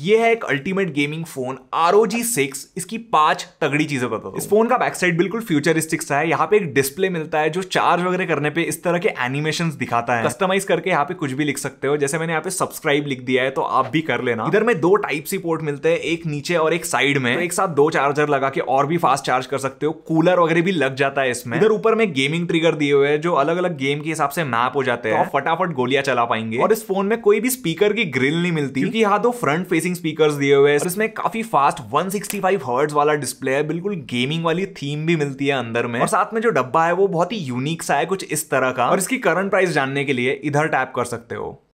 ये है एक ultimate gaming phone R O G six इसकी पांच तगड़ी चीजें बताओ इस फोन का बैक साइड बिल्कुल फ्यूचरिस्टिक सा है यहाँ पे एक डिस्प्ले मिलता है जो चार्ज वगैरह करने पे इस तरह के एनिमेशन दिखाता है कस्टमाइज करके यहाँ पे कुछ भी लिख सकते हो जैसे मैंने यहाँ पे सब्सक्राइब लिख दिया है तो आप भी कर लेना इधर में दो टाइप सी पोर्ट मिलते हैं एक नीचे और एक साइड में तो एक साथ दो चार्जर लगा के और भी फास्ट चार्ज कर सकते हो कूलर वगैरह भी लग जाता है इसमें इधर ऊपर में गेमिंग ट्रिगर दिए हुए हैं जो अलग अलग गेम के हिसाब से मैप हो जाते तो हैं फटाफट गोलियां चला पाएंगे और इस फोन में कोई भी स्पीकर की ग्रिल नहीं मिलती क्योंकि यहाँ दो फ्रंट फेसिंग अमेजिंग स्पीकर्स दिए हुए हैं इसमें काफी फास्ट 165 सिक्सटी वाला डिस्प्ले है बिल्कुल गेमिंग वाली थीम भी मिलती है अंदर में और साथ में जो डब्बा है वो बहुत ही यूनिक सा है कुछ इस तरह का और इसकी करंट प्राइस जानने के लिए इधर टैप कर सकते हो